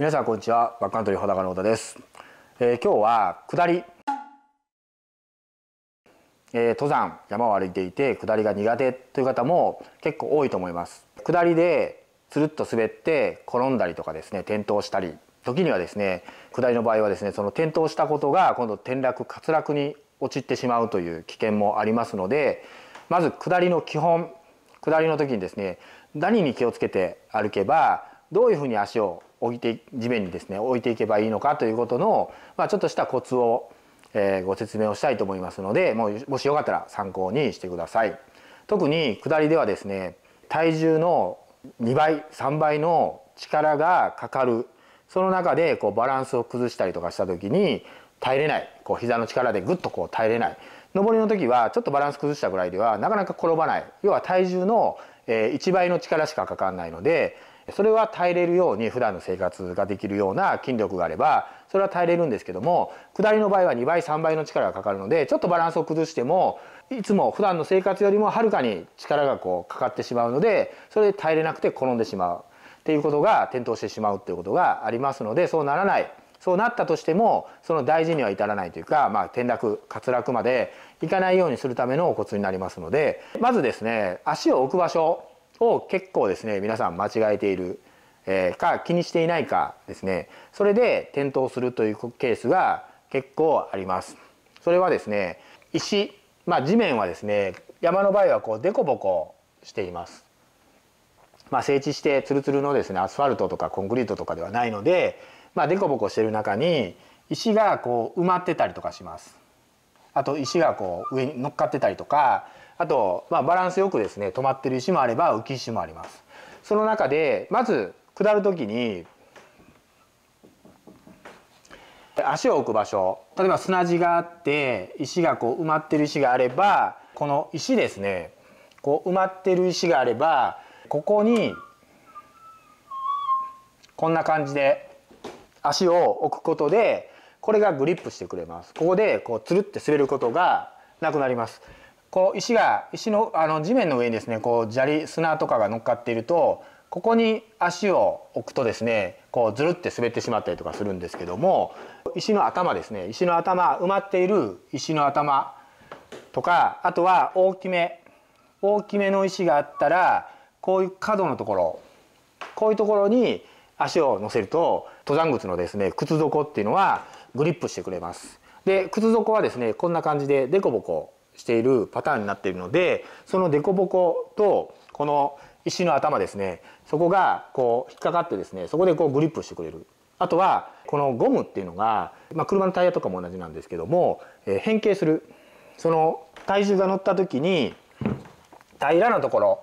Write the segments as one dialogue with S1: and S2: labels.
S1: 皆さんこんにちはバックカントリー穂の太田です、えー、今日は下り、えー、登山山を歩いていて下りが苦手という方も結構多いと思います下りでつるっと滑って転んだりとかですね転倒したり時にはですね下りの場合はですねその転倒したことが今度転落滑落に落ちてしまうという危険もありますのでまず下りの基本下りの時にですね何に気をつけて歩けばどういうふうに足を置いて地面にですね置いていけばいいのかということの、まあ、ちょっとしたコツを、えー、ご説明をしたいと思いますのでもうもしよかったら参考にしてください。特に下りではですね体重の2倍3倍の力がかかるその中でこうバランスを崩したりとかした時に耐えれないこう膝の力でぐっとこう耐えれない上りの時はちょっとバランス崩したぐらいではなかなか転ばない要は体重の1倍の力しかかかんないのでそれは耐えれるように普段の生活ができるような筋力があればそれは耐えれるんですけども下りの場合は2倍3倍の力がかかるのでちょっとバランスを崩してもいつも普段の生活よりもはるかに力がこうかかってしまうのでそれで耐えれなくて転んでしまうっていうことが転倒してしまうっていうことがありますのでそうならないそうなったとしてもその大事には至らないというか、まあ、転落滑落までいかないようにするためのお骨になりますのでまずですね足を置く場所を結構ですね皆さん間違えている、えー、か気にしていないかですねそれで転倒するというケースが結構ありますそれはですね石まあ地面はですね山の場合はこうデコボコしていますまあ整地してツルツルのですねアスファルトとかコンクリートとかではないのでまあデコボコしてる中に石がこう埋まってたりとかしますあと石がこう上に乗っかってたりとかあと、まあ、バランスよくですね止まってる石もあれば浮き石もありますその中でまず下る時に足を置く場所例えば砂地があって石がこう埋まってる石があればこの石ですねこう埋まってる石があればここにこんな感じで足を置くことでこれがグリップしてくれますここでこうつるって滑ることがなくなりますこう石が石のあの地面の上にですねこう砂利砂とかが乗っかっているとここに足を置くとですねこうずるって滑ってしまったりとかするんですけども石の頭ですね石の頭埋まっている石の頭とかあとは大きめ大きめの石があったらこういう角のところこういうところに足を乗せると登山靴のですね靴底っていうのはグリップしてくれます。で靴底はですねこんな感じで凸凹しているパターンになっているのでその凸凹とこの石の頭ですねそこがこう引っかかってですねそこでこうグリップしてくれるあとはこのゴムっていうのが、まあ、車のタイヤとかも同じなんですけども、えー、変形するその体重が乗った時に平らなところ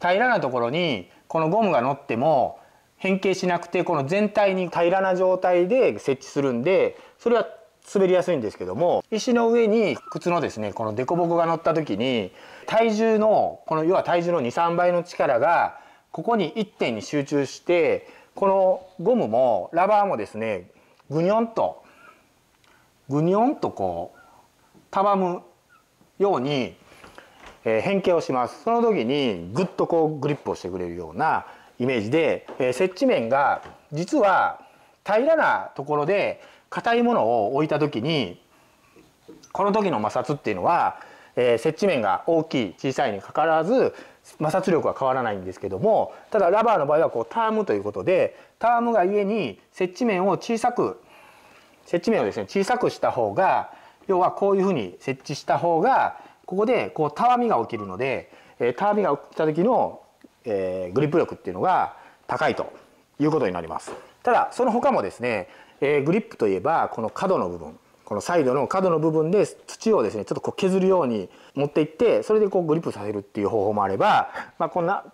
S1: 平らなところにこのゴムが乗っても変形しなくてこの全体に平らな状態で設置するんでそれは滑りやすいんですけども石の上に靴のですねこの凸凹が乗った時に体重のこの要は体重の23倍の力がここに1点に集中してこのゴムもラバーもですねぐにょんとぐにょんとこうたばむように、え変形をしますその時にぐっとこうグリップをしてくれるようなイメージで、え接地面が実は平らなところで硬いものを置いた時にこの時の摩擦っていうのは、えー、接地面が大きい小さいにかかわらず摩擦力は変わらないんですけどもただラバーの場合はこうタームということでタームがゆえに接地面を小さく接地面をですね小さくした方が要はこういうふうに設置した方がここでこうたわみが起きるので、えー、たわみが起きた時の、えー、グリップ力っていうのが高いということになります。ただその他もですねえー、グリップといえばこの角の部分このサイドの角の部分で土をですねちょっとこう削るように持っていってそれでこうグリップさせるっていう方法もあれば、まあ、こんな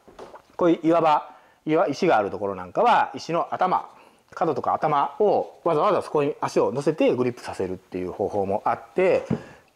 S1: こういう岩場岩石があるところなんかは石の頭角とか頭をわざわざそこに足を乗せてグリップさせるっていう方法もあって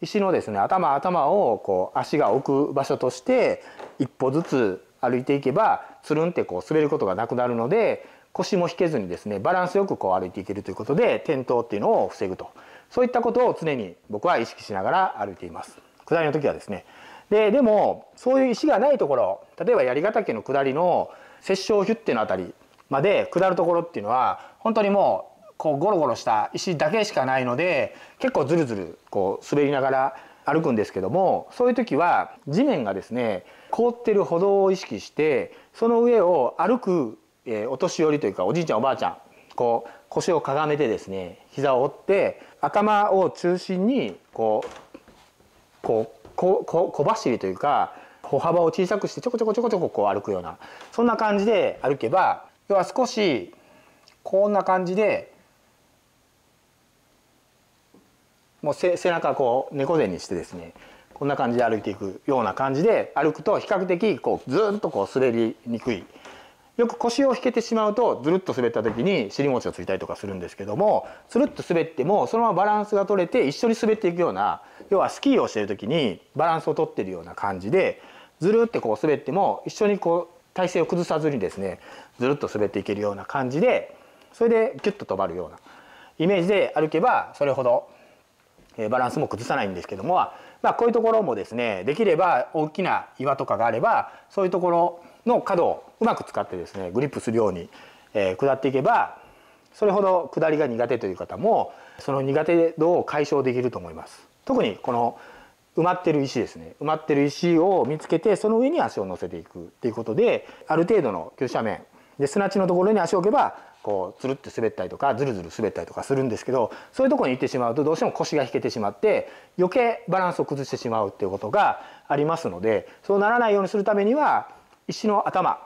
S1: 石のですね頭頭をこう足が置く場所として一歩ずつ歩いていけばつるんってこう滑ることがなくなるので腰も引けずにですねバランスよくこう歩いていけるということで転倒っていうのを防ぐとそういったことを常に僕は意識しながら歩いています下りの時はですねででもそういう石がないところ例えば槍ヶ岳の下りの殺生ヒュッテのあたりまで下るところっていうのは本当にもうこうゴロゴロした石だけしかないので結構ズルズルこう滑りながら歩くんですけどもそういう時は地面がですね凍ってる歩道を意識してその上を歩くえー、お年寄りというかおじいちゃんおばあちゃんこう腰をかがめてですね膝を折って頭を中心にこうこうここ小走りというか歩幅を小さくしてちょこちょこちょこちょここう歩くようなそんな感じで歩けば要は少しこんな感じでもう背中こう猫背にしてですねこんな感じで歩いていくような感じで歩くと比較的こうずっとこう滑りにくいよく腰を引けてしまうとずるっと滑った時に尻餅をついたりとかするんですけどもつるっと滑ってもそのままバランスが取れて一緒に滑っていくような要はスキーをしてる時にバランスを取ってるような感じでずるってこう滑っても一緒にこう体勢を崩さずにですねずるっと滑っていけるような感じでそれでキュッと止まるようなイメージで歩けばそれほどバランスも崩さないんですけども、まあ、こういうところもですねできれば大きな岩とかがあればそういうところの角をうまく使ってですねグリップするように、えー、下っていけばそれほど下りが苦手という方もその苦手度を解消できると思います特にこの埋まってる石ですね埋まってる石を見つけてその上に足を乗せていくっていうことである程度の急斜面で砂地のところに足を置けばこうつるって滑ったりとかずるずる滑ったりとかするんですけどそういうところに行ってしまうとどうしても腰が引けてしまって余計バランスを崩してしまうっていうことがありますのでそうならないようにするためには石の頭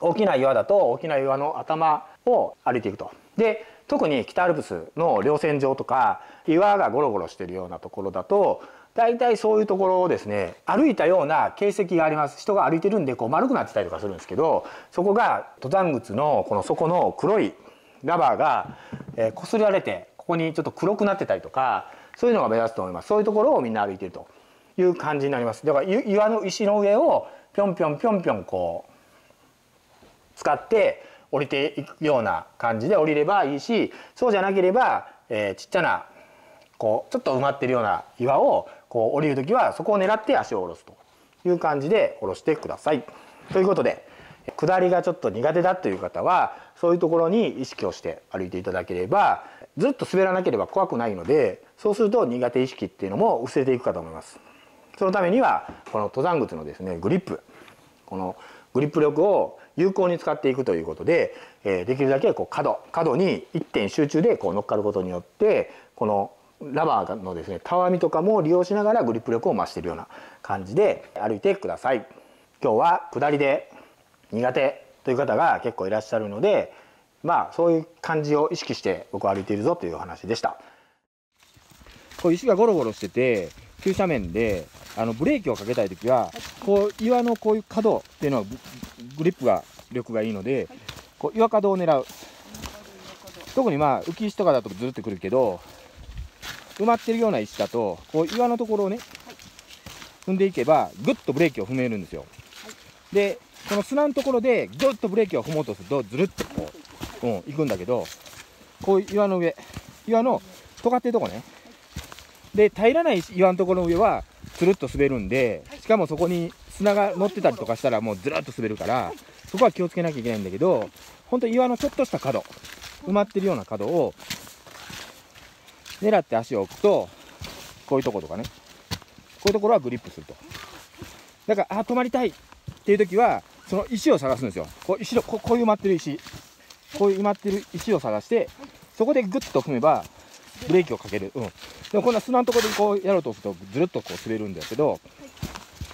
S1: 大きな岩だと大きな岩の頭を歩いていくと。で特に北アルプスの稜線上とか岩がゴロゴロしてるようなところだと大体そういうところをですね歩いたような形跡があります人が歩いてるんでこう丸くなってたりとかするんですけどそこが登山靴のこの底の黒いラバーがこす、えー、りられてここにちょっと黒くなってたりとかそういうのが目立つと思いますそういうところをみんな歩いてるという感じになりますだから岩の石の上をぴょんぴょんぴょんぴょんこう使って降りていくような感じで降りればいいしそうじゃなければ、えー、ちっちゃなこうちょっと埋まってるような岩をこう降りる時はそこを狙って足を下ろすという感じで下ろしてください。ということで下りがちょっと苦手だという方はそういうところに意識をして歩いていただければずっと滑らなければ怖くないのでそうすると苦手意識っていうのも薄れていくかと思います。そのためにはこの登山靴のですねグリップこのグリップ力を有効に使っていくということで、えー、できるだけこう角角に一点集中でこう乗っかることによってこのラバーのですねたわみとかも利用しながらグリップ力を増しているような感じで歩いてください今日は下りで苦手という方が結構いらっしゃるのでまあそういう感じを意識して僕は歩いているぞという話でしたこう石がゴロゴロしてて急斜面であのブレーキをかけたい時はこう岩のこういう角っていうのはグリップが力がいいのでこう岩角を狙う特にまあ浮き石とかだとずるってくるけど埋まってるような石だとこう岩のところをね踏んでいけばぐっとブレーキを踏めるんですよでこの砂のところでぐっとブレーキを踏もうとするとずるっとこう、うん、行くんだけどこういう岩の上岩の尖ってるとこねで平らない岩のところの上はつるっと滑るんで、しかもそこに砂が乗ってたりとかしたらもうずらっと滑るから、そこは気をつけなきゃいけないんだけど、本当岩のちょっとした角、埋まってるような角を、狙って足を置くと、こういうとことかね、こういうところはグリップすると。だから、あ、止まりたいっていう時は、その石を探すんですよ。こう石のここういう埋まってる石。こういう埋まってる石を探して、そこでグッと踏めば、ブレーキをかける。うん。でもこんな砂のところでこうやろうとすると、ずるっとこう滑るんだけど、はい、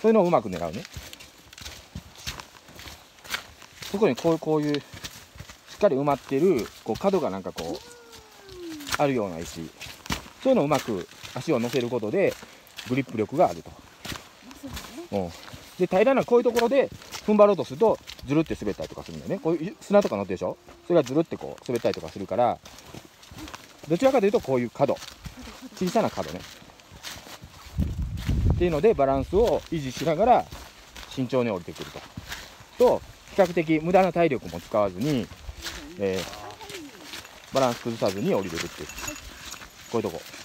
S1: そういうのをうまく狙うね。特にこうこういう、しっかり埋まってる、こう角がなんかこう、あるような石。そういうのをうまく足を乗せることで、グリップ力があると。うん。で、平らなこういうところで踏ん張ろうとすると、ずるって滑ったりとかするんだよね。こういう砂とか乗ってるでしょそれがずるってこう滑ったりとかするから、どちらかというとこういう角小さな角ねっていうのでバランスを維持しながら慎重に降りてくるとと比較的無駄な体力も使わずに、えー、バランス崩さずに降りれるっていうこういうとこ。